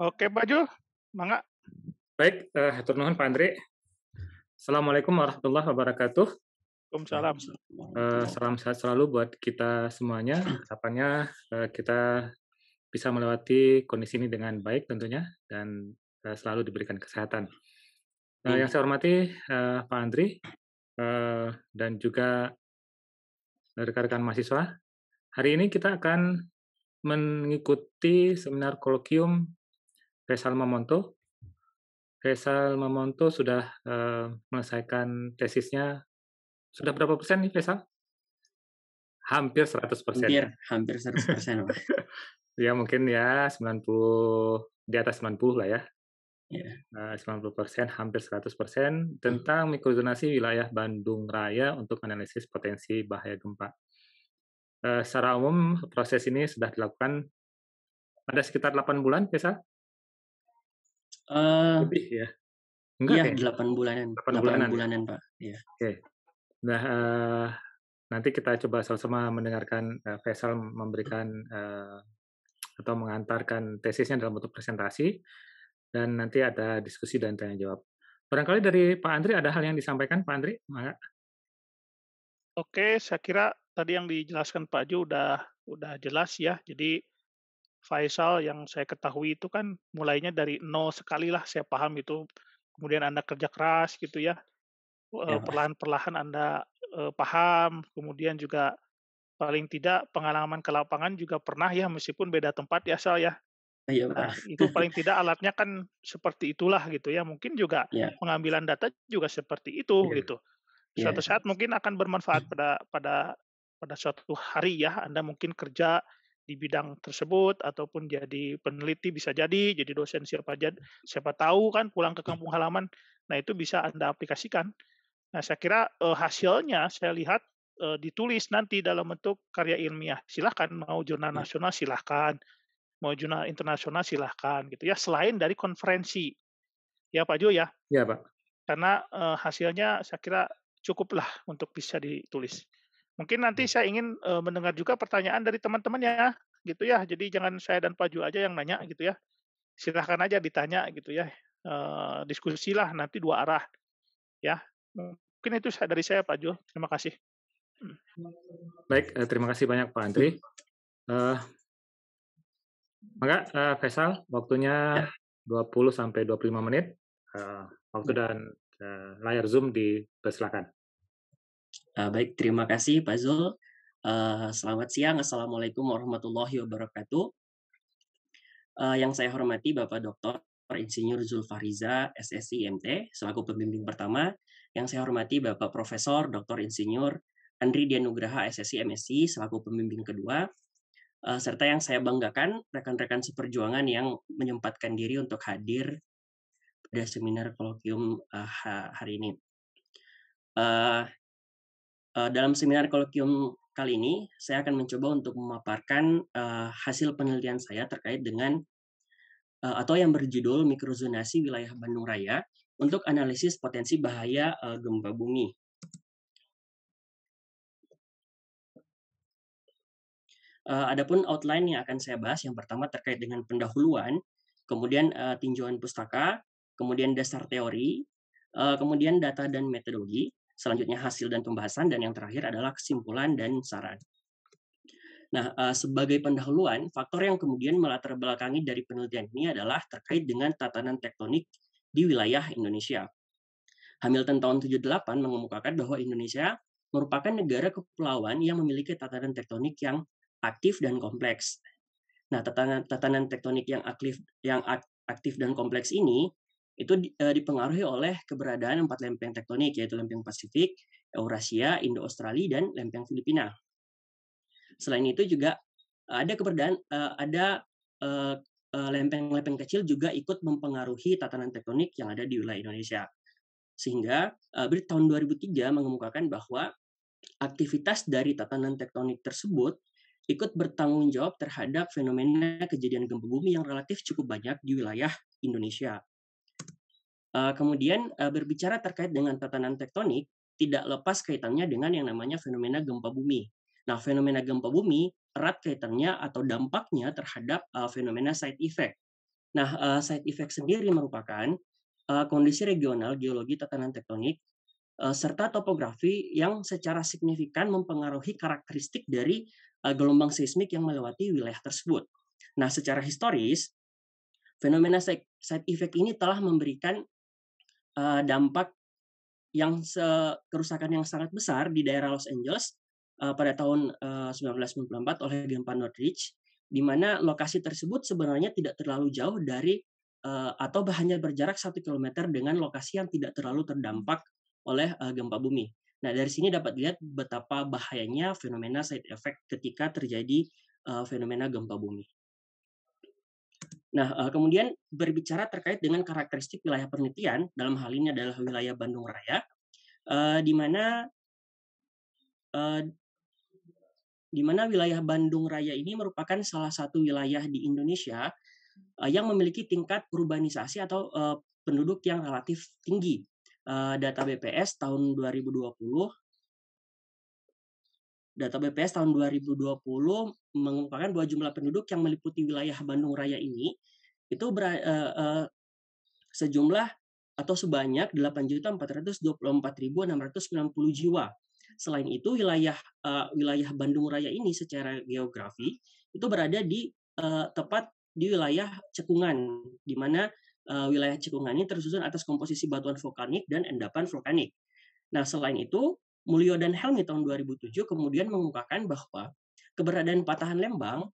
Oke, Pak Jul. Mangga. Baik, eh, uh, nuhun Pak Andre. Assalamualaikum warahmatullahi wabarakatuh. Waalaikumsalam. Uh, salam sehat selalu buat kita semuanya. Harapannya uh, kita bisa melewati kondisi ini dengan baik tentunya dan uh, selalu diberikan kesehatan. hmm. yang saya hormati uh, Pak Andri uh, dan juga rekan-rekan mahasiswa, hari ini kita akan mengikuti seminar kolokium Faisal Mamonto. Faisal Mamonto sudah uh, menyelesaikan tesisnya. Sudah berapa persen nih, Faisal? Hampir 100 persen. Hampir, hampir 100 persen. ya mungkin ya 90, di atas 90 lah ya. Yeah. Uh, 90 persen, hampir 100 persen tentang hmm. mikrozonasi wilayah Bandung Raya untuk analisis potensi bahaya gempa. Uh, secara umum proses ini sudah dilakukan ada sekitar 8 bulan, Faisal. Uh, Lebih ya? Enggak iya, ya, ya? 8 bulanan. 8, 8 bulanan, bulanan Pak. Ya. Oke. Okay. Nah, uh, nanti kita coba sama-sama mendengarkan uh, Faisal memberikan uh, atau mengantarkan tesisnya dalam bentuk presentasi dan nanti ada diskusi dan tanya jawab. Barangkali dari Pak Andri ada hal yang disampaikan Pak Andri, maka Oke, saya kira tadi yang dijelaskan Pak Ju udah udah jelas ya. Jadi Faisal yang saya ketahui itu kan mulainya dari nol sekali lah saya paham itu. Kemudian Anda kerja keras gitu ya. ya. Perlahan-perlahan Anda uh, paham, kemudian juga paling tidak pengalaman ke lapangan juga pernah ya meskipun beda tempat ya Sal ya. Iya, nah, itu paling tidak alatnya kan seperti itulah gitu ya. Mungkin juga ya. pengambilan data juga seperti itu ya. gitu. Iya, suatu ya. saat mungkin akan bermanfaat pada pada pada suatu hari ya Anda mungkin kerja di bidang tersebut ataupun jadi peneliti bisa jadi jadi dosen siapa jadi siapa tahu kan pulang ke hmm. kampung halaman nah itu bisa anda aplikasikan nah saya kira eh, hasilnya saya lihat eh, ditulis nanti dalam bentuk karya ilmiah silahkan mau jurnal hmm. nasional silahkan mau jurnal internasional silahkan gitu ya selain dari konferensi ya Pak Jo ya ya Pak karena eh, hasilnya saya kira cukuplah untuk bisa ditulis Mungkin nanti hmm. saya ingin uh, mendengar juga pertanyaan dari teman-teman ya, gitu ya. Jadi jangan saya dan Pak Ju aja yang nanya gitu ya. Silahkan aja ditanya gitu ya. Uh, diskusilah nanti dua arah ya. Mungkin itu dari saya Pak Jo. Terima kasih. Hmm. Baik, terima kasih banyak Pak Andri. Uh, maka uh, Faisal, waktunya ya. 20 sampai 25 menit. Uh, waktu ya. dan uh, layar Zoom dipersilakan. Eh, baik, terima kasih Pak Zul. Uh, selamat siang. Assalamualaikum warahmatullahi wabarakatuh. Uh, yang saya hormati Bapak Dr. Insinyur Zulfariza, SSI MT, selaku pembimbing pertama. Yang saya hormati Bapak Profesor Dr. Insinyur Andri Dianugraha, SSI MSc, selaku pembimbing kedua. Uh, serta yang saya banggakan, rekan-rekan seperjuangan yang menyempatkan diri untuk hadir pada seminar kolokium uh, hari ini. Uh, Eh, dalam seminar kolokium kali ini, saya akan mencoba untuk memaparkan eh, hasil penelitian saya terkait dengan eh, atau yang berjudul mikrozonasi wilayah Bandung Raya untuk analisis potensi bahaya gempa bumi. adapun outline yang akan saya bahas yang pertama terkait dengan pendahuluan, kemudian tinjauan pustaka, kemudian dasar teori, kemudian data dan metodologi, selanjutnya hasil dan pembahasan, dan yang terakhir adalah kesimpulan dan saran. Nah, eh, sebagai pendahuluan, faktor yang kemudian melatar belakangi dari penelitian ini adalah terkait dengan tatanan tektonik di wilayah Indonesia. Hamilton tahun 78 mengemukakan bahwa Indonesia merupakan negara kepulauan yang memiliki tatanan tektonik yang aktif dan kompleks. Nah, tatanan, tatanan tektonik yang aktif, yang aktif dan kompleks ini itu eh, dipengaruhi oleh keberadaan empat lempeng tektonik yaitu lempeng Pasifik, Eurasia, Indo-Australia dan lempeng Filipina. Selain itu juga eh, ada keberadaan eh, ada lempeng-lempeng kecil juga ikut mempengaruhi tatanan tektonik yang ada di wilayah Indonesia. Sehingga BRIT tahun 2003 mengemukakan bahwa aktivitas dari tatanan tektonik tersebut ikut bertanggung jawab terhadap fenomena kejadian gempa bumi yang relatif cukup banyak di wilayah Indonesia. Eh, kemudian eh, berbicara terkait dengan tatanan tektonik tidak lepas kaitannya dengan yang namanya fenomena gempa bumi. Nah, fenomena gempa bumi erat kaitannya atau dampaknya terhadap eh, fenomena side effect. Nah, side effect sendiri merupakan kondisi regional geologi tatanan tektonik serta topografi yang secara signifikan mempengaruhi karakteristik dari gelombang seismik yang melewati wilayah tersebut. Nah, secara historis, fenomena side effect ini telah memberikan Eh, dampak yang se kerusakan yang sangat besar di daerah Los Angeles eh, pada tahun eh, uh, 1994 oleh gempa Northridge, di mana lokasi tersebut sebenarnya tidak terlalu jauh dari atau hanya berjarak satu kilometer dengan lokasi yang tidak terlalu terdampak oleh gempa bumi. Nah dari sini dapat dilihat betapa bahayanya fenomena side effect ketika terjadi fenomena gempa bumi. Nah, eh, kemudian berbicara terkait dengan karakteristik wilayah penelitian, dalam hal ini adalah wilayah Bandung Raya, eh, di mana eh, di mana wilayah Bandung Raya ini merupakan salah satu wilayah di Indonesia yang memiliki tingkat urbanisasi atau penduduk yang relatif tinggi. Data BPS tahun 2020 Data BPS tahun 2020 mengungkapkan bahwa jumlah penduduk yang meliputi wilayah Bandung Raya ini itu ber, uh, eh, uh, eh, sejumlah atau sebanyak 8.424.690 jiwa. Selain itu wilayah uh, wilayah Bandung Raya ini secara geografi itu berada di uh, tepat di wilayah cekungan di mana uh, wilayah cekungan ini tersusun atas komposisi batuan vulkanik dan endapan vulkanik. Nah, selain itu Mulyo dan Helmi tahun 2007 kemudian mengungkapkan bahwa keberadaan patahan lembang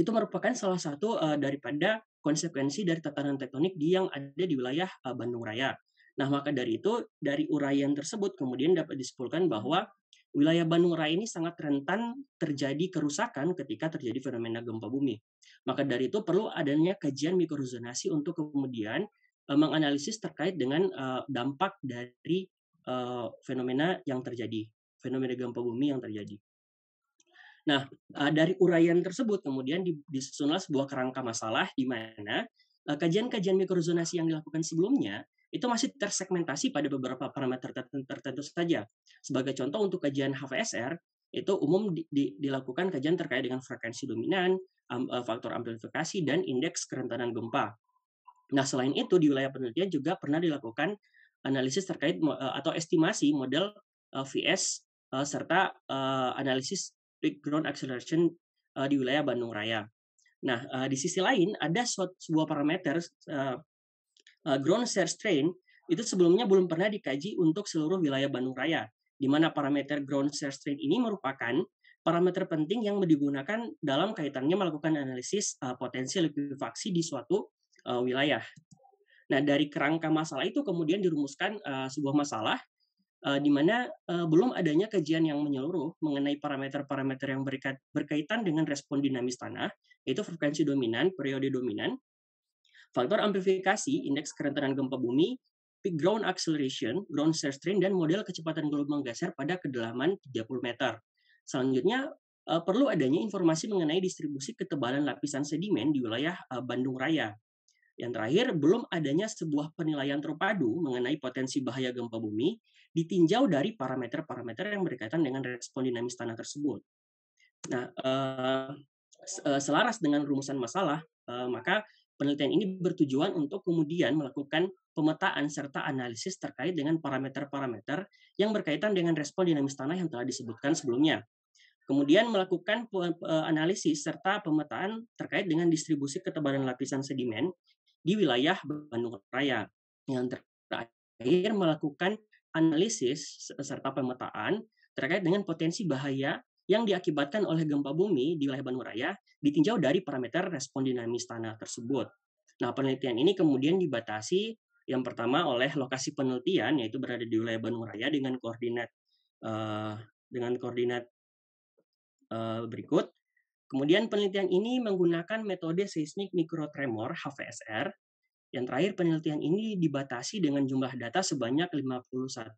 itu merupakan salah satu uh, daripada konsekuensi dari tatanan tektonik di yang ada di wilayah uh, Bandung Raya. Nah, maka dari itu dari uraian tersebut kemudian dapat disimpulkan bahwa wilayah Bandung Raya ini sangat rentan terjadi kerusakan ketika terjadi fenomena gempa bumi. Maka dari itu perlu adanya kajian mikrozonasi untuk kemudian eh, menganalisis terkait dengan dampak dari uh, fenomena yang terjadi, fenomena gempa bumi yang terjadi. Nah, uh, dari uraian tersebut kemudian disusunlah sebuah kerangka masalah di mana eh, kajian-kajian uh, mikrozonasi yang dilakukan sebelumnya itu masih tersegmentasi pada beberapa parameter tertentu, tertentu saja. Sebagai contoh untuk kajian HVSR itu umum di, di, dilakukan kajian terkait dengan frekuensi dominan, uh, faktor amplifikasi dan indeks kerentanan gempa. Nah, selain itu di wilayah penelitian juga pernah dilakukan analisis terkait eh, atau estimasi model eh, VS eh, serta analisis peak ground acceleration di wilayah Bandung Raya. Nah, di sisi lain ada sebuah parameter ground shear strain itu sebelumnya belum pernah dikaji untuk seluruh wilayah Bandung Raya, di mana parameter ground shear strain ini merupakan parameter penting yang digunakan dalam kaitannya melakukan analisis potensi likuifaksi di suatu wilayah. Nah, dari kerangka masalah itu kemudian dirumuskan uh, sebuah masalah uh, di mana uh, belum adanya kajian yang menyeluruh mengenai parameter-parameter yang berkat, berkaitan dengan respon dinamis tanah, yaitu frekuensi dominan, periode dominan, faktor amplifikasi, indeks kerentanan gempa bumi, peak ground acceleration, ground shear strain, dan model kecepatan gelombang geser pada kedalaman 30 meter. Selanjutnya, perlu adanya informasi mengenai distribusi ketebalan lapisan sedimen di wilayah Bandung Raya. Yang terakhir, belum adanya sebuah penilaian terpadu mengenai potensi bahaya gempa bumi ditinjau dari parameter-parameter yang berkaitan dengan respon dinamis tanah tersebut. Nah, eh, eh, selaras dengan rumusan masalah, eh, maka penelitian ini bertujuan untuk kemudian melakukan pemetaan serta analisis terkait dengan parameter-parameter yang berkaitan dengan respon dinamis tanah yang telah disebutkan sebelumnya. Kemudian melakukan analisis serta pemetaan terkait dengan distribusi ketebalan lapisan sedimen di wilayah Bandung Raya. Yang terakhir melakukan analisis serta pemetaan terkait dengan potensi bahaya yang diakibatkan oleh gempa bumi di wilayah Bandung Raya ditinjau dari parameter respon dinamis tanah tersebut. Nah, penelitian ini kemudian dibatasi yang pertama oleh lokasi penelitian yaitu berada di wilayah Bandung Raya dengan koordinat uh, dengan koordinat uh, berikut Kemudian penelitian ini menggunakan metode seismik mikrotremor HVSR. Yang terakhir penelitian ini dibatasi dengan jumlah data sebanyak 51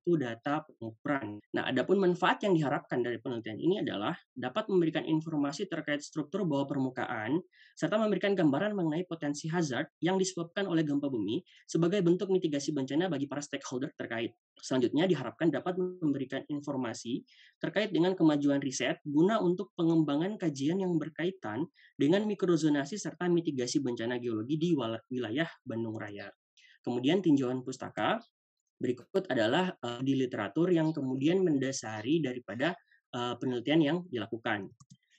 waktu, data, pengukuran. Nah, adapun manfaat yang diharapkan dari penelitian ini adalah dapat memberikan informasi terkait struktur bawah permukaan serta memberikan gambaran mengenai potensi hazard yang disebabkan oleh gempa bumi sebagai bentuk mitigasi bencana bagi para stakeholder terkait. Selanjutnya diharapkan dapat memberikan informasi terkait dengan kemajuan riset guna untuk pengembangan kajian yang berkaitan dengan mikrozonasi serta mitigasi bencana geologi di wilayah Bandung Raya. Kemudian tinjauan pustaka berikut adalah uh, di literatur yang kemudian mendasari daripada uh, penelitian yang dilakukan.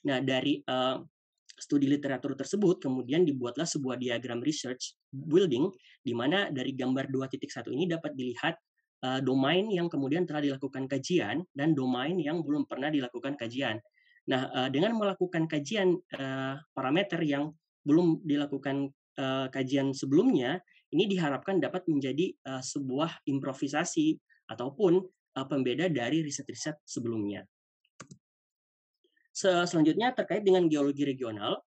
Nah, dari uh, studi literatur tersebut kemudian dibuatlah sebuah diagram research building di mana dari gambar 2.1 ini dapat dilihat uh, domain yang kemudian telah dilakukan kajian dan domain yang belum pernah dilakukan kajian. Nah, uh, dengan melakukan kajian uh, parameter yang belum dilakukan uh, kajian sebelumnya, ini diharapkan dapat menjadi uh, sebuah improvisasi ataupun uh, pembeda dari riset-riset sebelumnya. Selanjutnya terkait dengan geologi regional,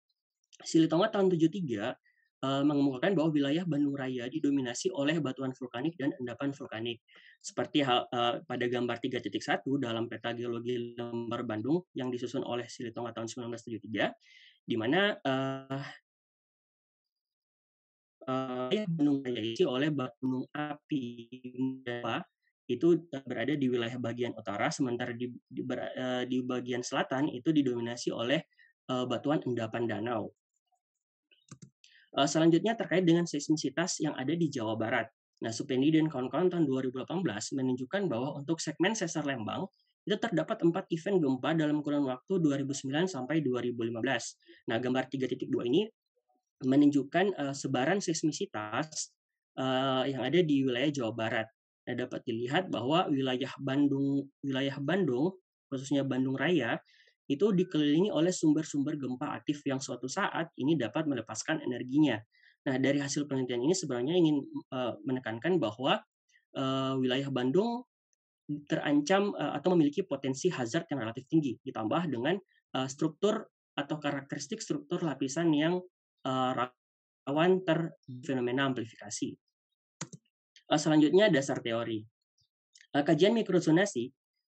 Silitonga tahun 73 eh, mengemukakan bahwa wilayah Bandung Raya didominasi oleh batuan vulkanik dan endapan vulkanik. Seperti hal, pada gambar 3.1 dalam peta geologi lembar Bandung yang disusun oleh Silitonga tahun 1973, di mana uh, Raya diisi oleh gunung api itu eh, berada di wilayah bagian utara, sementara di di, ber, eh, di bagian selatan itu didominasi oleh uh, batuan endapan danau. Uh, selanjutnya terkait dengan seismisitas yang ada di Jawa Barat. Nah, Supendi dan kawan-kawan tahun 2018 menunjukkan bahwa untuk segmen sesar Lembang itu terdapat empat event gempa dalam kurun waktu 2009 sampai 2015. Nah, gambar 3.2 ini menunjukkan uh, sebaran seismisitas uh, yang ada di wilayah Jawa Barat. Nah, dapat dilihat bahwa wilayah Bandung, wilayah Bandung, khususnya Bandung Raya, itu dikelilingi oleh sumber-sumber gempa aktif yang suatu saat ini dapat melepaskan energinya. Nah, dari hasil penelitian ini sebenarnya ingin uh, menekankan bahwa uh, wilayah Bandung terancam uh, atau memiliki potensi hazard yang relatif tinggi, ditambah dengan uh, struktur atau karakteristik struktur lapisan yang Eh, rawan ter fenomena amplifikasi. Eh, selanjutnya dasar teori. Eh, kajian mikrozonasi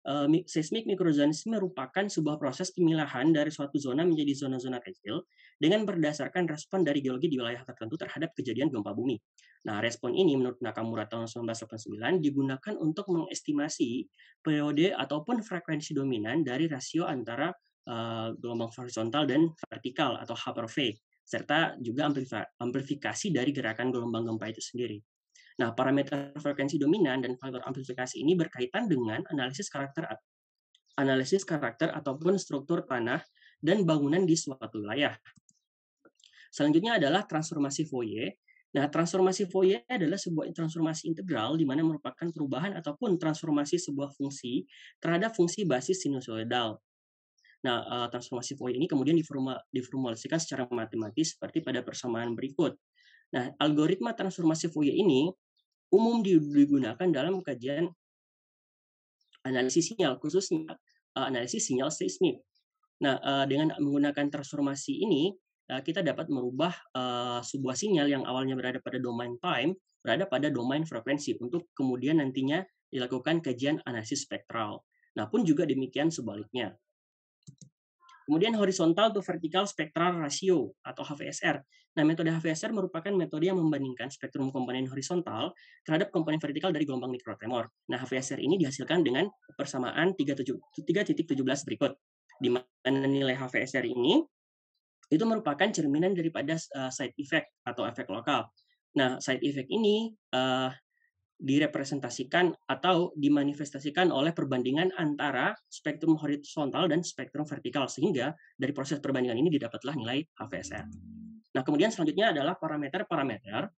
uh, seismik mikrozonasi merupakan sebuah proses pemilahan dari suatu zona menjadi zona-zona kecil dengan berdasarkan respon dari geologi di wilayah tertentu terhadap kejadian gempa bumi. Nah, respon ini menurut Nakamura tahun 1989 digunakan untuk mengestimasi periode ataupun frekuensi dominan dari rasio antara gelombang horizontal dan vertikal atau Haber serta juga amplifikasi dari gerakan gelombang gempa itu sendiri. Nah, parameter frekuensi dominan dan faktor amplifikasi ini berkaitan dengan analisis karakter analisis karakter ataupun struktur tanah dan bangunan di suatu wilayah. Selanjutnya adalah transformasi Fourier. Nah, transformasi Fourier adalah sebuah transformasi integral di mana merupakan perubahan ataupun transformasi sebuah fungsi terhadap fungsi basis sinusoidal Nah, uh, transformasi Fourier ini kemudian diformal, diformulasikan secara matematis seperti pada persamaan berikut. Nah, algoritma transformasi Fourier ini umum digunakan dalam kajian analisis sinyal, khususnya uh, analisis sinyal seismik. Nah, uh, dengan menggunakan transformasi ini, uh, kita dapat merubah uh, sebuah sinyal yang awalnya berada pada domain time berada pada domain frekuensi untuk kemudian nantinya dilakukan kajian analisis spektral. Nah, pun juga demikian sebaliknya. Kemudian horizontal to vertical spectral ratio atau HVSR. Nah, metode HVSR merupakan metode yang membandingkan spektrum komponen horizontal terhadap komponen vertikal dari gelombang mikrotremor. Nah, HVSR ini dihasilkan dengan persamaan 3.17 berikut, di mana nilai HVSR ini itu merupakan cerminan daripada eh, side effect atau efek lokal. Nah, side effect ini eh, direpresentasikan atau dimanifestasikan oleh perbandingan antara spektrum horizontal dan spektrum vertikal sehingga dari proses perbandingan ini didapatlah nilai HVSR. Nah, kemudian selanjutnya adalah parameter-parameter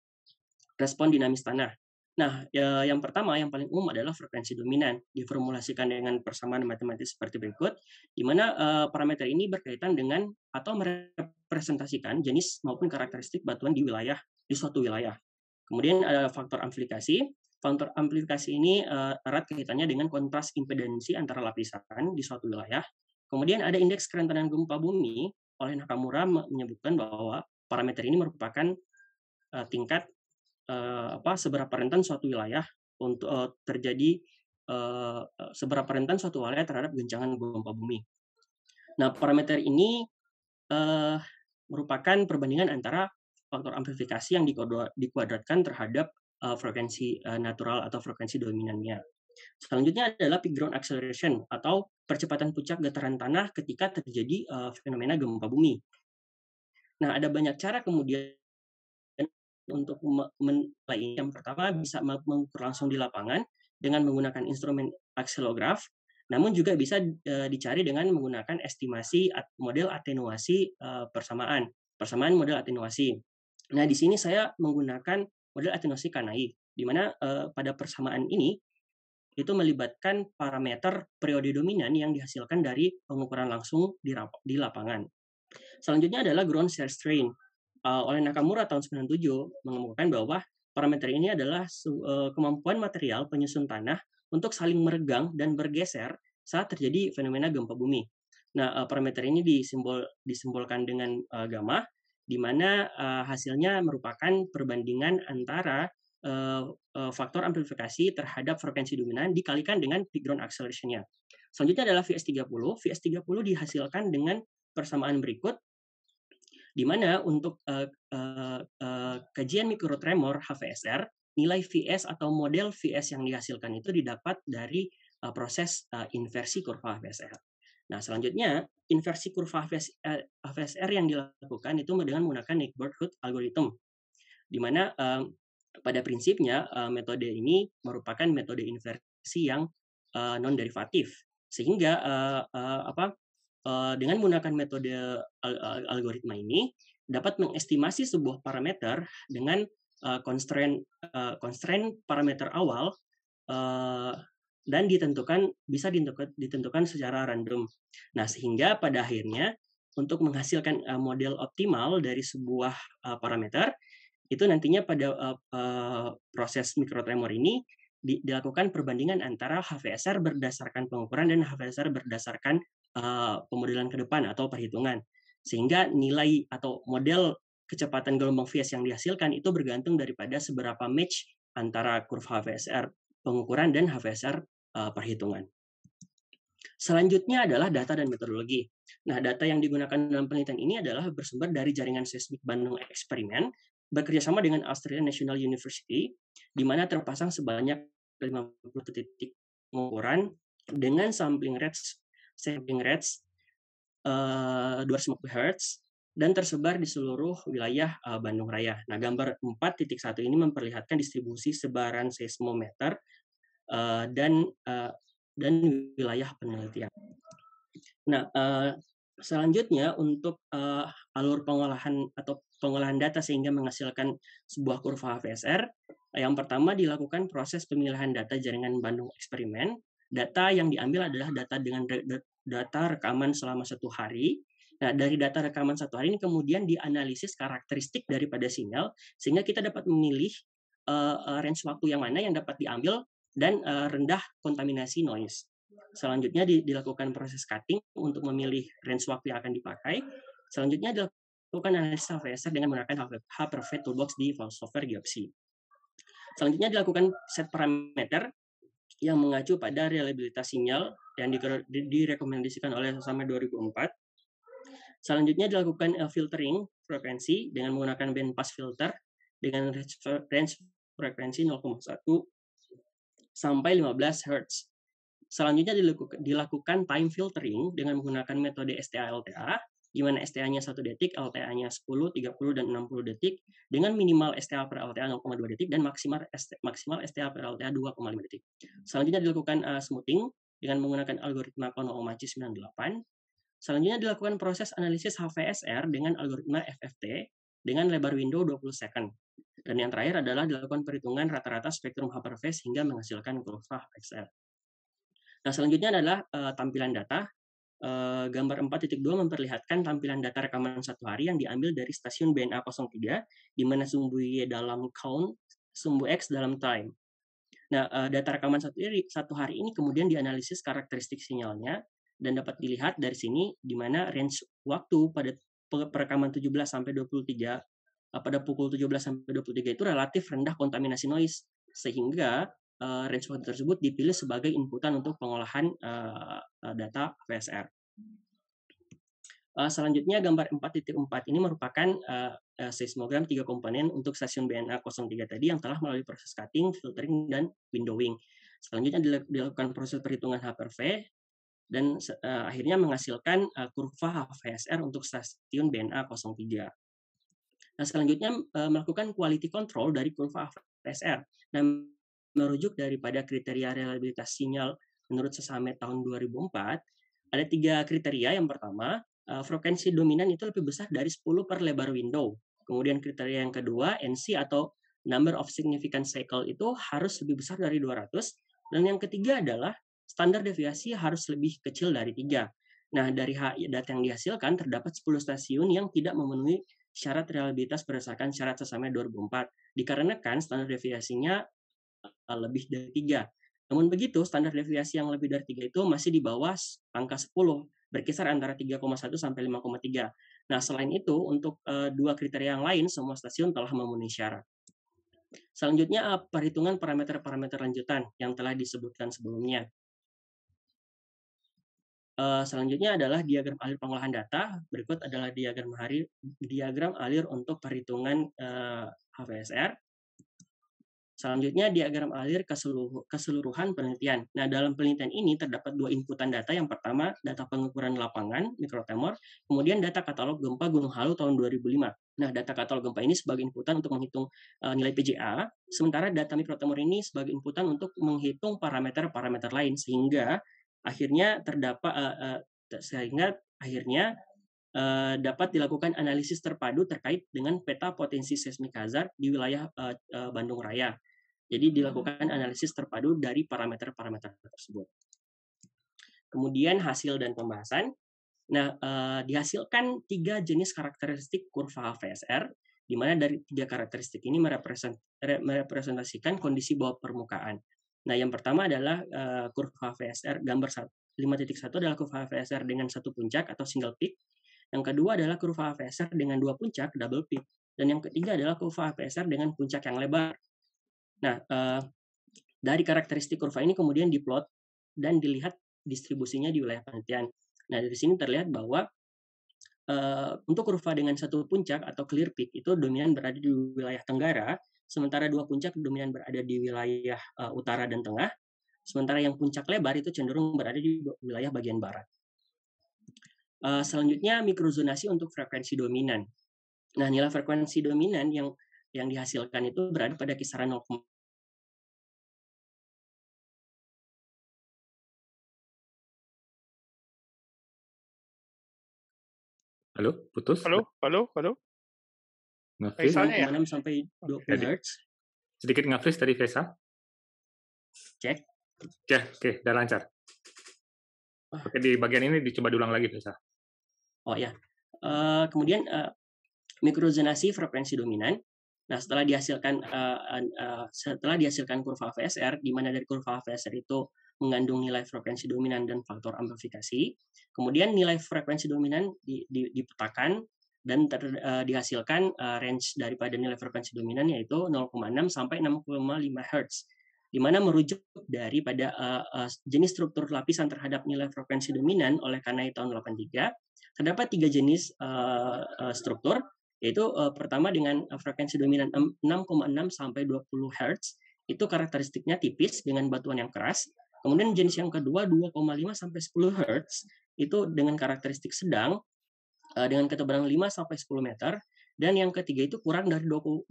respon dinamis tanah. Nah, ya, yang pertama yang paling umum adalah frekuensi dominan diformulasikan dengan persamaan matematis seperti berikut, di mana eh, parameter ini berkaitan dengan atau merepresentasikan jenis maupun karakteristik batuan di wilayah di suatu wilayah. Kemudian ada faktor amplifikasi, Kontur amplifikasi ini uh, erat kaitannya dengan kontras impedansi antara lapisan di suatu wilayah. Kemudian ada indeks kerentanan gempa bumi oleh Nakamura menyebutkan bahwa parameter ini merupakan uh, tingkat uh, apa seberapa rentan suatu wilayah untuk uh, terjadi uh, seberapa rentan suatu wilayah terhadap guncangan gempa bumi. Nah, parameter ini uh, merupakan perbandingan antara faktor amplifikasi yang dikuadratkan terhadap uh, frekuensi uh, natural atau frekuensi dominannya. Selanjutnya adalah peak ground acceleration atau percepatan puncak getaran tanah ketika terjadi uh, fenomena gempa bumi. Nah, ada banyak cara kemudian untuk menilai yang pertama bisa mengukur langsung di lapangan dengan menggunakan instrumen akselograf, namun juga bisa dicari dengan menggunakan estimasi model atenuasi persamaan, persamaan model atenuasi. Nah, di sini saya menggunakan model atenosi kanai, di mana uh, pada persamaan ini itu melibatkan parameter periode dominan yang dihasilkan dari pengukuran langsung di, di lapangan. Selanjutnya adalah ground shear strain. Uh, oleh Nakamura tahun 97 mengemukakan bahwa parameter ini adalah uh, kemampuan material penyusun tanah untuk saling meregang dan bergeser saat terjadi fenomena gempa bumi. Nah, parameter ini disimbol disimbolkan dengan uh, gamma di mana uh, hasilnya merupakan perbandingan antara uh, uh, faktor amplifikasi terhadap frekuensi dominan dikalikan dengan background acceleration-nya. Selanjutnya adalah VS30. VS30 dihasilkan dengan persamaan berikut, di mana untuk uh, uh, uh, kajian mikrotremor HVSR, nilai VS atau model VS yang dihasilkan itu didapat dari uh, proses uh, inversi kurva HVSR. Nah, selanjutnya inversi kurva FSR eh, yang dilakukan itu dengan menggunakan neighborhood algorithm, di mana eh, pada prinsipnya eh, metode ini merupakan metode inversi yang non derivatif, sehingga apa dengan menggunakan metode algoritma ini dapat mengestimasi sebuah parameter dengan uh, constraint constraint parameter awal dan ditentukan bisa ditentukan, secara random. Nah, sehingga pada akhirnya untuk menghasilkan eh, model optimal dari sebuah eh, parameter itu nantinya pada eh, proses mikrotremor ini dilakukan perbandingan antara HVSR berdasarkan pengukuran dan HVSR berdasarkan pemodelan ke depan atau perhitungan sehingga nilai atau model kecepatan gelombang Vs yang dihasilkan itu bergantung daripada seberapa match antara kurva HVSR pengukuran dan HVSR Eh, perhitungan. Selanjutnya adalah data dan metodologi. Nah, data yang digunakan dalam penelitian ini adalah bersumber dari jaringan seismik Bandung Eksperimen bekerjasama dengan Australian National University, di mana terpasang sebanyak 50 titik pengukuran dengan sampling rates sampling rates uh, 250 Hz dan tersebar di seluruh wilayah uh, Bandung Raya. Nah, gambar 4.1 ini memperlihatkan distribusi sebaran seismometer Eh, dan eh, dan wilayah penelitian. Nah, eh, selanjutnya untuk alur pengolahan atau pengolahan data sehingga menghasilkan sebuah kurva HVSR, yang pertama dilakukan proses pemilahan data jaringan Bandung eksperimen. Data yang diambil adalah data dengan data rekaman selama satu hari. Nah, dari data rekaman satu hari ini kemudian dianalisis karakteristik daripada sinyal sehingga kita dapat memilih uh, range waktu yang mana yang dapat diambil dan uh, rendah kontaminasi noise. Selanjutnya di, dilakukan proses cutting untuk memilih range waktu yang akan dipakai. Selanjutnya dilakukan analisa VSR dengan menggunakan HPRV Toolbox di file software Geopsy. Selanjutnya dilakukan set parameter yang mengacu pada reliabilitas sinyal yang direkomendasikan oleh Sosama 2004. Selanjutnya dilakukan filtering frekuensi dengan menggunakan bandpass filter dengan range frekuensi 0,1 sampai 15 Hz. Selanjutnya dilakukan time filtering dengan menggunakan metode STA-LTA, di mana STA-nya 1 detik, LTA-nya 10, 30, dan 60 detik, dengan minimal STA per LTA 0,2 detik, dan maksimal STA, maksimal STA per LTA 2,5 detik. Selanjutnya dilakukan eh, smoothing dengan menggunakan algoritma Kono-Omachi 98. Selanjutnya dilakukan proses analisis HVSR dengan algoritma FFT dengan lebar window 20 second dan yang terakhir adalah dilakukan perhitungan rata-rata spektrum hyperface hingga menghasilkan kurva xr. Nah, selanjutnya adalah uh, tampilan data. Uh, gambar 4.2 memperlihatkan tampilan data rekaman satu hari yang diambil dari stasiun BNA 03, di mana sumbu Y dalam count, sumbu X dalam time. Nah, uh, data rekaman satu hari, satu hari ini kemudian dianalisis karakteristik sinyalnya, dan dapat dilihat dari sini di mana range waktu pada perekaman 17 sampai 23 Eh, pada pukul 17 sampai 23 itu relatif rendah kontaminasi noise sehingga uh, range waktu tersebut dipilih sebagai inputan untuk pengolahan uh, data VSR. Uh, selanjutnya gambar 4.4 ini merupakan uh, seismogram tiga komponen untuk stasiun BNA 03 tadi yang telah melalui proses cutting, filtering, dan windowing. Selanjutnya dilakukan proses perhitungan HPRV dan uh, akhirnya menghasilkan uh, kurva HVSR untuk stasiun BNA 03. Nah, selanjutnya eh, melakukan quality control dari kurva AFSR dan merujuk daripada kriteria reliabilitas sinyal menurut Sesame tahun 2004, ada tiga kriteria. Yang pertama, eh, frekuensi dominan itu lebih besar dari 10 per lebar window. Kemudian kriteria yang kedua, NC atau number of significant cycle itu harus lebih besar dari 200. Dan yang ketiga adalah standar deviasi harus lebih kecil dari 3. Nah, dari data yang dihasilkan terdapat 10 stasiun yang tidak memenuhi syarat reliabilitas berdasarkan syarat sesama 2004 dikarenakan standar deviasinya eh, lebih dari tiga. Namun begitu, standar deviasi yang lebih dari tiga itu masih di bawah angka 10, berkisar antara 3,1 sampai 5,3. Nah, selain itu, untuk eh, dua kriteria yang lain, semua stasiun telah memenuhi syarat. Selanjutnya, perhitungan parameter-parameter lanjutan yang telah disebutkan sebelumnya. Eh, selanjutnya adalah diagram alir pengolahan data. Berikut adalah diagram hari, diagram alir untuk perhitungan uh, eh, HVSR. Selanjutnya diagram alir keseluruh, keseluruhan penelitian. Nah, dalam penelitian ini terdapat dua inputan data. Yang pertama, data pengukuran lapangan, mikrotremor kemudian data katalog gempa Gunung Halu tahun 2005. Nah, data katalog gempa ini sebagai inputan untuk menghitung uh, nilai PJA, sementara data mikrotremor ini sebagai inputan untuk menghitung parameter-parameter lain, sehingga akhirnya terdapat uh, eh, uh, eh, sehingga akhirnya uh, dapat dilakukan analisis terpadu terkait dengan peta potensi seismik hazard di wilayah uh, uh, Bandung Raya. Jadi dilakukan hmm. analisis terpadu dari parameter-parameter tersebut. Kemudian hasil dan pembahasan. Nah, uh, dihasilkan tiga jenis karakteristik kurva HVSR, di mana dari tiga karakteristik ini merepresentasikan kondisi bawah permukaan. Nah, yang pertama adalah eh, kurva VSR gambar 5.1 adalah kurva VSR dengan satu puncak atau single peak. Yang kedua adalah kurva VSR dengan dua puncak, double peak. Dan yang ketiga adalah kurva VSR dengan puncak yang lebar. Nah, eh, dari karakteristik kurva ini kemudian diplot dan dilihat distribusinya di wilayah penelitian. Nah, dari sini terlihat bahwa eh, untuk kurva dengan satu puncak atau clear peak itu dominan berada di wilayah tenggara, sementara dua puncak dominan berada di wilayah uh, utara dan tengah, sementara yang puncak lebar itu cenderung berada di wilayah bagian barat. Uh, selanjutnya mikrozonasi untuk frekuensi dominan. Nah, nilai frekuensi dominan yang yang dihasilkan itu berada pada kisaran 0, Halo, putus? Halo, halo, halo. Nge-freeze ya? sampai 20 okay. Hz. Sedikit nge-freeze tadi Faisal. Cek. Ya, oke, okay, udah lancar. Oke, okay, di bagian ini dicoba diulang lagi Faisal. Oh ya. Uh, kemudian uh, mikrozonasi frekuensi dominan. Nah, setelah dihasilkan uh, uh, setelah dihasilkan kurva VSR di mana dari kurva VSR itu mengandung nilai frekuensi dominan dan faktor amplifikasi. Kemudian nilai frekuensi dominan dipetakan dan ter, uh, dihasilkan uh, range daripada nilai frekuensi dominan yaitu 0,6 sampai 6,5 Hz di mana merujuk daripada uh, uh, jenis struktur lapisan terhadap nilai frekuensi dominan oleh karena tahun 83 terdapat tiga jenis uh, uh, struktur yaitu uh, pertama dengan frekuensi dominan 6,6 sampai 20 Hz itu karakteristiknya tipis dengan batuan yang keras kemudian jenis yang kedua 2,5 sampai 10 Hz itu dengan karakteristik sedang Eh, dengan ketebalan 5 sampai 10 meter dan yang ketiga itu kurang dari 2,5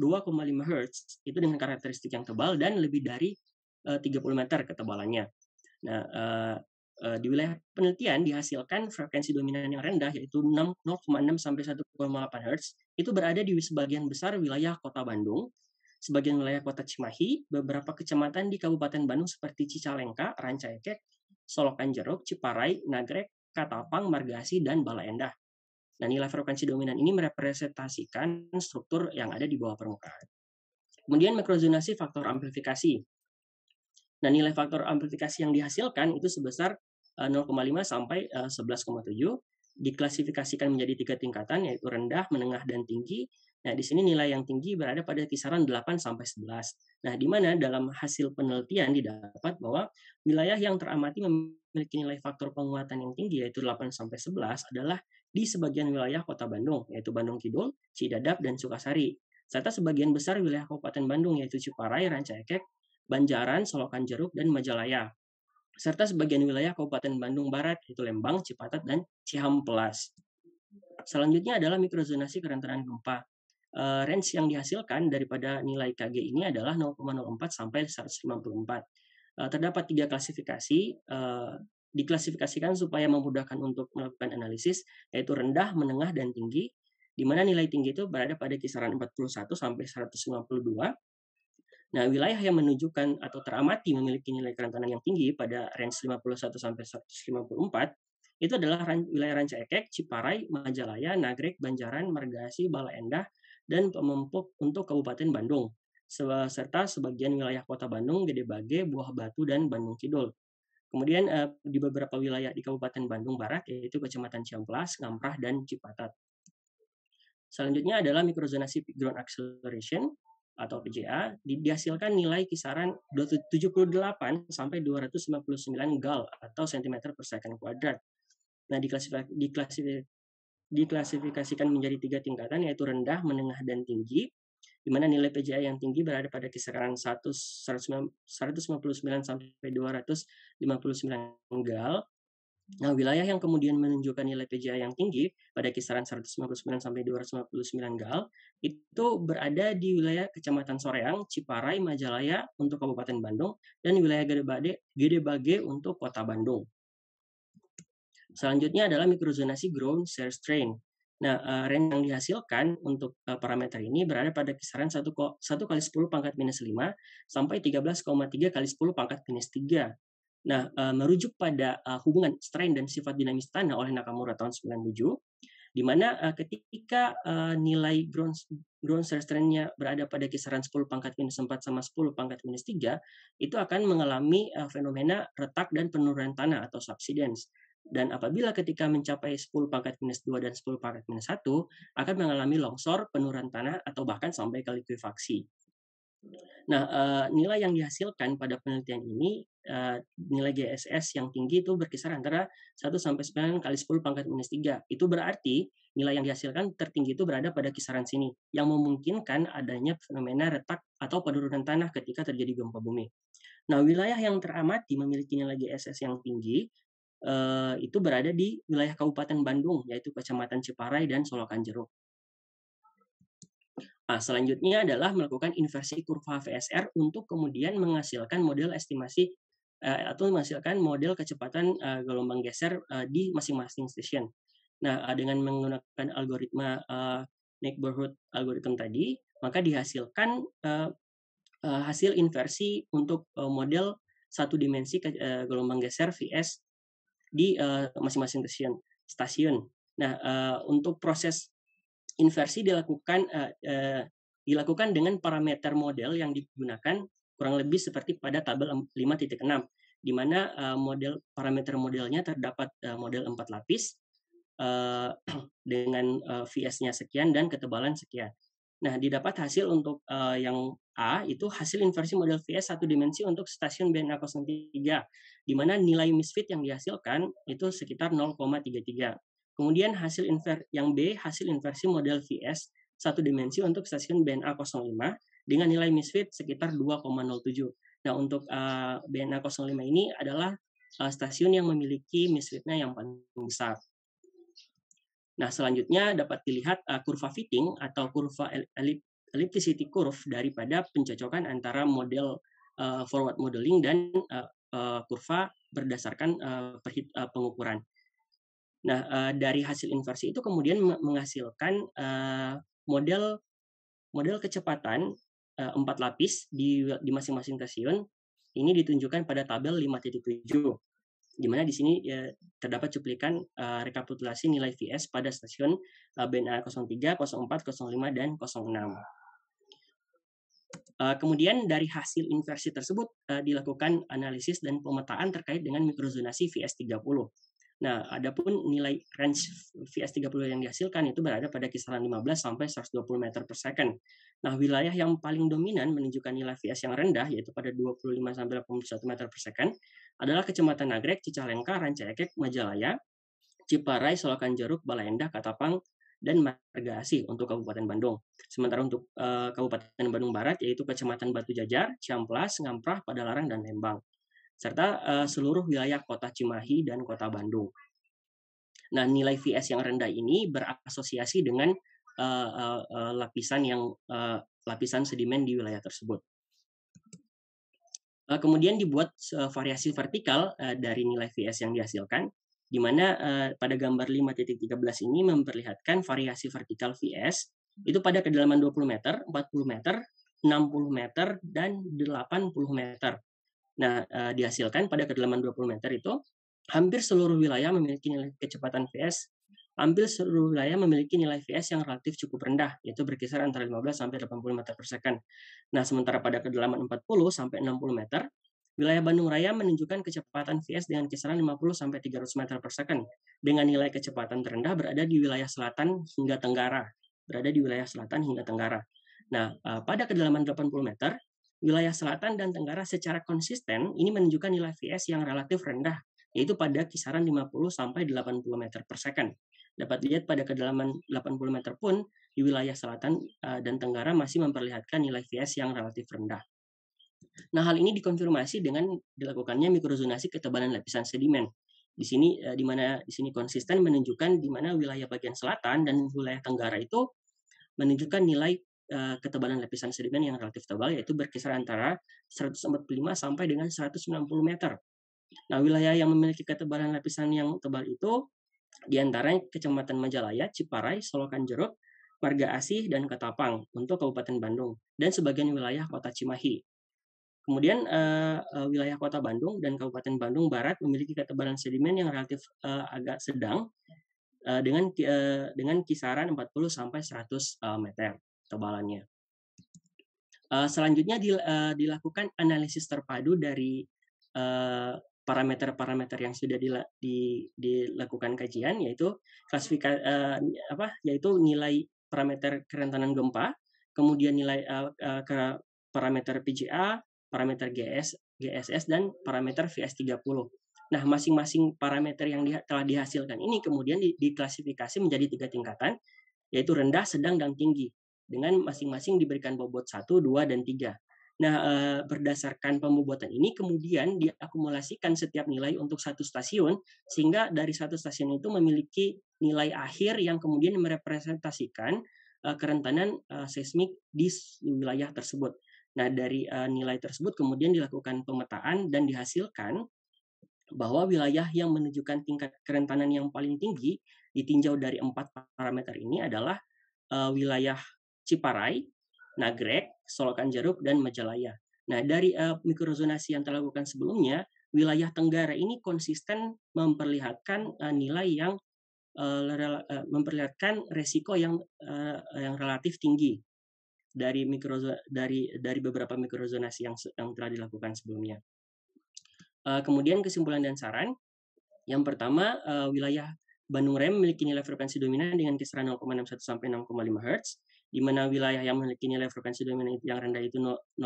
Hz itu dengan karakteristik yang tebal dan lebih dari 30 eh, meter ketebalannya. Nah, eh, di wilayah penelitian dihasilkan frekuensi dominan yang rendah yaitu 0,6 sampai 1,8 Hz itu berada di sebagian besar wilayah kota Bandung, sebagian wilayah kota Cimahi, beberapa kecamatan di Kabupaten Bandung seperti Cicalengka, Rancaekek, Solokan Jeruk, Ciparai, Nagrek, Katapang, Margasi, dan Balai Endah. Nah, nilai frekuensi dominan ini merepresentasikan struktur yang ada di bawah permukaan. Kemudian mikrozonasi faktor amplifikasi. Nah, nilai faktor amplifikasi yang dihasilkan itu sebesar 0,5 eh, sampai 11,7 eh, diklasifikasikan menjadi tiga tingkatan yaitu rendah, menengah, dan tinggi Nah, di sini nilai yang tinggi berada pada kisaran 8 sampai 11. Nah, di mana dalam hasil penelitian didapat bahwa wilayah yang teramati memiliki nilai faktor penguatan yang tinggi yaitu 8 sampai 11 adalah di sebagian wilayah Kota Bandung yaitu Bandung Kidul, Cidadap dan Sukasari. Serta sebagian besar wilayah Kabupaten Bandung yaitu Ciparai, Rancaikek, Banjaran, Solokan Jeruk dan Majalaya serta sebagian wilayah Kabupaten Bandung Barat, yaitu Lembang, Cipatat, dan Cihampelas. Selanjutnya adalah mikrozonasi kerentanan gempa. Eh, range yang dihasilkan daripada nilai KG ini adalah 0,04 sampai 154. Eh, terdapat tiga klasifikasi eh, diklasifikasikan supaya memudahkan untuk melakukan analisis yaitu rendah, menengah, dan tinggi di mana nilai tinggi itu berada pada kisaran 41 sampai 152. Nah, wilayah yang menunjukkan atau teramati memiliki nilai kerentanan yang tinggi pada range 51 sampai 154 itu adalah wilayah Ranca Ekek, Ciparai, Majalaya, Nagrek, Banjaran, Margasi, Bala Endah, dan Pemempuk untuk Kabupaten Bandung, serta sebagian wilayah kota Bandung, Gedebage, Buah Batu, dan Bandung Kidul. Kemudian eh, di beberapa wilayah di Kabupaten Bandung Barat, yaitu Kecamatan Ciamplas, Ngamprah, dan Cipatat. Selanjutnya adalah mikrozonasi ground acceleration atau PGA dihasilkan nilai kisaran 78 sampai 259 gal atau cm per second kuadrat. Nah, diklasifikasi, diklasifikasikan menjadi tiga tingkatan yaitu rendah, menengah, dan tinggi di mana nilai PJI yang tinggi berada pada kisaran 100, 159 sampai 259 gal. Nah, wilayah yang kemudian menunjukkan nilai PJI yang tinggi pada kisaran 159 sampai 259 gal itu berada di wilayah Kecamatan Soreang, Ciparai, Majalaya untuk Kabupaten Bandung dan wilayah Gedebage, Gedebage untuk Kota Bandung. Selanjutnya adalah mikrozonasi ground shear strain. Nah, uh, eh, range yang dihasilkan untuk uh, parameter ini berada pada kisaran 1, 1 kali 10 pangkat minus 5 sampai 13,3 kali 10 pangkat minus 3. Nah, uh, merujuk pada uh, hubungan strain dan sifat dinamis tanah oleh Nakamura tahun 97, di mana uh, ketika uh, nilai ground, ground shear strain-nya berada pada kisaran 10 pangkat minus 4 sama 10 pangkat minus 3, itu akan mengalami uh, fenomena retak dan penurunan tanah atau subsidence dan apabila ketika mencapai 10 pangkat minus 2 dan 10 pangkat minus 1, akan mengalami longsor, penurunan tanah, atau bahkan sampai ke likuifaksi. Nah, eh, nilai yang dihasilkan pada penelitian ini, eh, nilai GSS yang tinggi itu berkisar antara 1 sampai 9 kali 10 pangkat minus 3. Itu berarti nilai yang dihasilkan tertinggi itu berada pada kisaran sini, yang memungkinkan adanya fenomena retak atau penurunan tanah ketika terjadi gempa bumi. Nah, wilayah yang teramati memiliki nilai GSS yang tinggi Eh, itu berada di wilayah Kabupaten Bandung, yaitu Kecamatan Ciparai dan Solokan Jeruk. Nah, selanjutnya adalah melakukan inversi kurva VSR untuk kemudian menghasilkan model estimasi eh, atau menghasilkan model kecepatan eh, gelombang geser di masing-masing stasiun. Nah, dengan menggunakan algoritma neighborhood algorithm tadi, maka dihasilkan hasil inversi untuk model satu dimensi gelombang geser VS di eh, masing-masing uh, stasiun. Nah, uh, untuk proses inversi dilakukan uh, uh, dilakukan dengan parameter model yang digunakan kurang lebih seperti pada tabel 5.6 di mana uh, model parameter modelnya terdapat uh, model empat lapis uh, dengan uh, VS-nya sekian dan ketebalan sekian. Nah, didapat hasil untuk uh, yang A itu hasil inversi model VS satu dimensi untuk stasiun BNA 03, di mana nilai misfit yang dihasilkan itu sekitar 0,33. Kemudian hasil inver yang B hasil inversi model VS satu dimensi untuk stasiun BNA 05 dengan nilai misfit sekitar 2,07. Nah, untuk uh, BNA 05 ini adalah uh, stasiun yang memiliki misfitnya yang paling besar. Nah, selanjutnya dapat dilihat uh, kurva fitting atau kurva ellipticity curve daripada pencocokan antara model uh, forward modeling dan uh, uh, kurva berdasarkan uh, pengukuran. Nah, uh, dari hasil inversi itu kemudian menghasilkan uh, model model kecepatan uh, 4 lapis di di masing-masing stasiun. Ini ditunjukkan pada tabel 5.7 di mana di sini ya, terdapat cuplikan uh, rekapitulasi nilai VS pada stasiun uh, BNA 03, 04, 05, dan 06. Uh, eh, kemudian dari hasil inversi tersebut uh, dilakukan analisis dan pemetaan terkait dengan mikrozonasi VS30. Nah, adapun nilai range VS30 yang dihasilkan itu berada pada kisaran 15 sampai 120 meter per second. Nah, wilayah yang paling dominan menunjukkan nilai VS yang rendah yaitu pada 25 sampai 81 meter per second adalah Kecamatan Nagrek, Cicalengka, Rancaekek, Majalaya, Ciparai, Solokan Jeruk, Balaendah, Katapang, dan Margasi untuk Kabupaten Bandung. Sementara untuk uh, Kabupaten Bandung Barat yaitu Kecamatan Batu Jajar, Ciamplas, Ngamprah, Padalarang, dan Lembang serta uh, seluruh wilayah kota Cimahi dan kota Bandung. Nah, nilai VS yang rendah ini berasosiasi dengan uh, uh, uh, lapisan yang uh, lapisan sedimen di wilayah tersebut. Uh, kemudian dibuat uh, variasi vertikal uh, dari nilai VS yang dihasilkan, di mana uh, pada gambar 5.13 ini memperlihatkan variasi vertikal VS itu pada kedalaman 20 meter, 40 meter, 60 meter, dan 80 meter. Nah, eh, dihasilkan pada kedalaman 20 meter itu hampir seluruh wilayah memiliki nilai kecepatan Vs, hampir seluruh wilayah memiliki nilai Vs yang relatif cukup rendah, yaitu berkisar antara 15 sampai 80 meter per second. Nah, sementara pada kedalaman 40 sampai 60 meter, wilayah Bandung Raya menunjukkan kecepatan Vs dengan kisaran 50 sampai 300 meter per second dengan nilai kecepatan terendah berada di wilayah selatan hingga tenggara, berada di wilayah selatan hingga tenggara. Nah, eh, pada kedalaman 80 meter, wilayah selatan dan tenggara secara konsisten ini menunjukkan nilai VS yang relatif rendah, yaitu pada kisaran 50 sampai 80 meter per second. Dapat dilihat pada kedalaman 80 meter pun di wilayah selatan eh, dan tenggara masih memperlihatkan nilai VS yang relatif rendah. Nah, hal ini dikonfirmasi dengan dilakukannya mikrozonasi ketebalan lapisan sedimen. Di sini eh, di mana di sini konsisten menunjukkan di mana wilayah bagian selatan dan wilayah tenggara itu menunjukkan nilai Eh, ketebalan lapisan sedimen yang relatif tebal yaitu berkisar antara 145 sampai dengan 190 meter. Nah, wilayah yang memiliki ketebalan lapisan yang tebal itu diantaranya Kecamatan Majalaya, Ciparai, Solokan Jeruk, Marga Asih, dan Ketapang untuk Kabupaten Bandung, dan sebagian wilayah kota Cimahi. Kemudian eh, eh, wilayah kota Bandung dan Kabupaten Bandung Barat memiliki ketebalan sedimen yang relatif agak sedang dengan dengan kisaran 40 sampai 100 meter tebalannya. Eh, selanjutnya eh, dilakukan analisis terpadu dari eh, parameter-parameter yang sudah dilakukan kajian yaitu klasifikasi apa yaitu nilai parameter kerentanan gempa, kemudian nilai ke parameter PGA, parameter GS, GSS dan parameter VS30. Nah, masing-masing parameter yang telah dihasilkan ini kemudian di, diklasifikasi menjadi tiga tingkatan, yaitu rendah, sedang, dan tinggi dengan masing-masing diberikan bobot 1, 2, dan 3. Nah, eh, berdasarkan pembobotan ini kemudian diakumulasikan setiap nilai untuk satu stasiun sehingga dari satu stasiun itu memiliki nilai akhir yang kemudian merepresentasikan eh, kerentanan eh, seismik di wilayah tersebut. Nah, dari nilai tersebut kemudian dilakukan pemetaan dan dihasilkan bahwa wilayah yang menunjukkan tingkat kerentanan yang paling tinggi ditinjau dari empat parameter ini adalah wilayah Ciparai, Nagrek, Solokan Jeruk, dan Majalaya. Nah, dari uh, mikrozonasi yang telah dilakukan sebelumnya, wilayah Tenggara ini konsisten memperlihatkan uh, nilai yang uh, memperlihatkan resiko yang uh, yang relatif tinggi dari mikro dari dari beberapa mikrozonasi yang yang telah dilakukan sebelumnya. Uh, kemudian kesimpulan dan saran, yang pertama uh, wilayah Bandung Rem memiliki nilai frekuensi dominan dengan kisaran 0,61 sampai 6,5 Hz di mana wilayah yang memiliki nilai frekuensi dominan yang rendah itu 0,6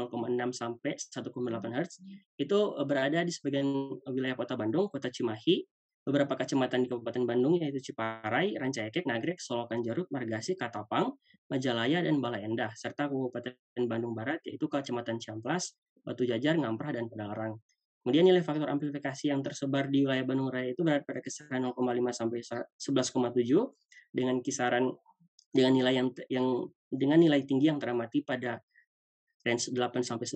sampai 1,8 Hz hmm. itu eh, berada di sebagian wilayah kota Bandung, kota Cimahi, beberapa kecamatan di Kabupaten Bandung yaitu Ciparai, Rancayakek, Nagrek, Solokan Jarut, Margasi, Katapang, Majalaya, dan Balai Endah, serta Kabupaten Bandung Barat yaitu Kecamatan Ciamplas, Batu Jajar, Ngamprah, dan Padalarang. Kemudian nilai faktor amplifikasi yang tersebar di wilayah Bandung Raya itu berada pada kisaran 0,5 sampai 11,7 dengan kisaran dengan nilai yang yang dengan nilai tinggi yang teramati pada range 8 sampai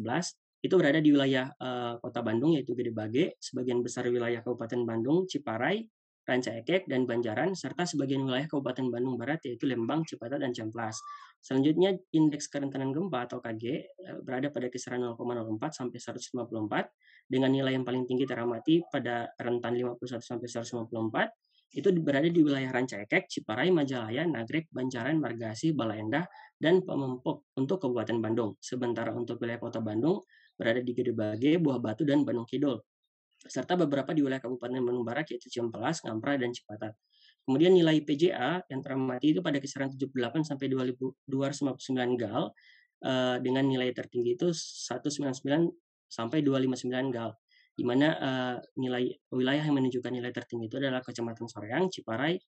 11 itu berada di wilayah uh, Kota Bandung yaitu Gede Bage, sebagian besar wilayah Kabupaten Bandung, Ciparai, Ranca Ekek dan Banjaran serta sebagian wilayah Kabupaten Bandung Barat yaitu Lembang, Cipatat dan Cemplas. Selanjutnya indeks kerentanan gempa atau KG uh, eh, berada pada kisaran 0,04 sampai 154 dengan nilai yang paling tinggi teramati pada rentan 51 sampai 154 itu berada di wilayah Rancaikek, Ciparai, Majalaya, Nagrek, Banjaran, Margasi, Balaendah, dan Pemempok untuk Kabupaten Bandung. Sementara untuk wilayah Kota Bandung berada di Gede Bage, Buah Batu, dan Bandung Kidul. Serta beberapa di wilayah Kabupaten Bandung Barat yaitu Cimpelas, Ngampra, dan Cipatat. Kemudian nilai PJA yang teramati itu pada kisaran 78 sampai 259 gal eh, dengan nilai tertinggi itu 199 sampai 259 gal di mana eh, nilai wilayah yang menunjukkan nilai tertinggi itu adalah Kecamatan Soreang, Ciparai, eh,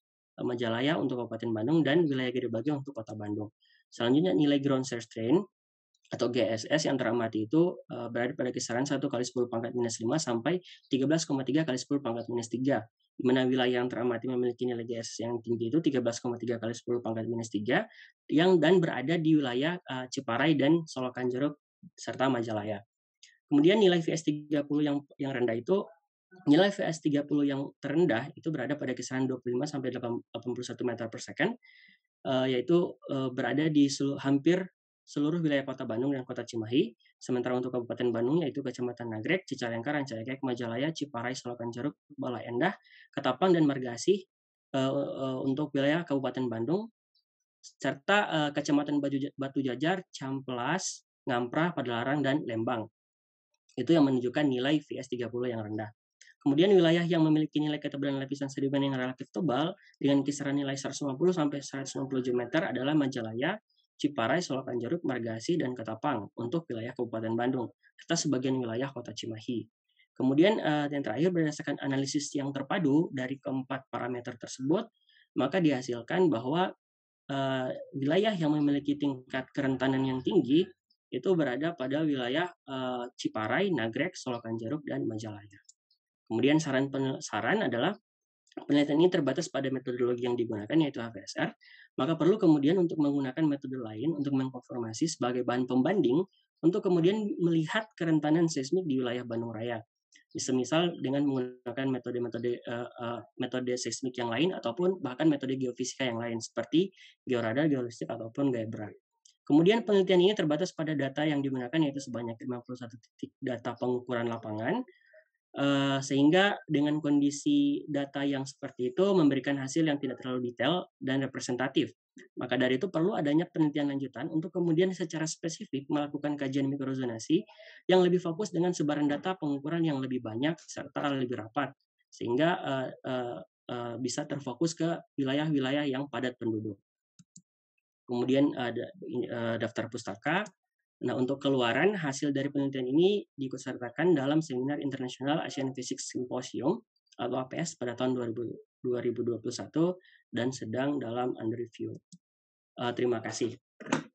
Majalaya untuk Kabupaten Bandung dan wilayah Gede Bagi untuk Kota Bandung. Selanjutnya nilai ground search train atau GSS yang teramati itu eh, berada pada kisaran 1 kali 10 pangkat minus 5 sampai 13,3 kali 10 pangkat minus 3. Di mana wilayah yang teramati memiliki nilai GSS yang tinggi itu 13,3 kali 10 pangkat minus 3 yang dan berada di wilayah Ciparai dan Solokan Jeruk serta Majalaya. Kemudian nilai VS30 yang yang rendah itu nilai VS30 yang terendah itu berada pada kisaran 25 sampai 81 meter per second eh, yaitu eh, berada di seluruh, hampir seluruh wilayah kota Bandung dan kota Cimahi. Sementara untuk Kabupaten Bandung yaitu Kecamatan Nagrek, Cicalengka, Rancayakek, Majalaya, Ciparai, Selokan Jeruk, Balai Endah, Ketapang dan Margasi eh, untuk wilayah Kabupaten Bandung serta Kecamatan Batu Jajar, Camplas, Ngamprah, Padalarang dan Lembang. Itu yang menunjukkan nilai VS30 yang rendah. Kemudian wilayah yang memiliki nilai ketebalan lapisan sedimen yang relatif tebal dengan kisaran nilai 150 sampai 160 meter adalah Majalaya, Ciparai, Solokan Jeruk, Margasi, dan Ketapang untuk wilayah Kabupaten Bandung serta sebagian wilayah Kota Cimahi. Kemudian eh, yang terakhir berdasarkan analisis yang terpadu dari keempat parameter tersebut, maka dihasilkan bahwa eh, wilayah yang memiliki tingkat kerentanan yang tinggi itu berada pada wilayah eh, Ciparai, Nagrek, Solokan Jeruk, dan Majalaya. Kemudian saran saran adalah penelitian ini terbatas pada metodologi yang digunakan yaitu HVSR, maka perlu kemudian untuk menggunakan metode lain untuk mengkonfirmasi sebagai bahan pembanding untuk kemudian melihat kerentanan seismik di wilayah Bandung Raya. Misal dengan menggunakan metode-metode uh, uh, metode seismik yang lain ataupun bahkan metode geofisika yang lain seperti georadar, geolistik ataupun Gaibran. Kemudian penelitian ini terbatas pada data yang digunakan yaitu sebanyak 51 titik data pengukuran lapangan, eh, sehingga dengan kondisi data yang seperti itu memberikan hasil yang tidak terlalu detail dan representatif. Maka dari itu perlu adanya penelitian lanjutan untuk kemudian secara spesifik melakukan kajian mikrozonasi yang lebih fokus dengan sebaran data pengukuran yang lebih banyak serta lebih rapat sehingga eh, eh, bisa terfokus ke wilayah-wilayah yang padat penduduk. Kemudian ada eh, eh, daftar pustaka. Nah, untuk keluaran hasil dari penelitian ini diikutsertakan dalam seminar internasional Asian Physics Symposium atau APS pada tahun 2021 dan sedang dalam under review. Eh, terima kasih.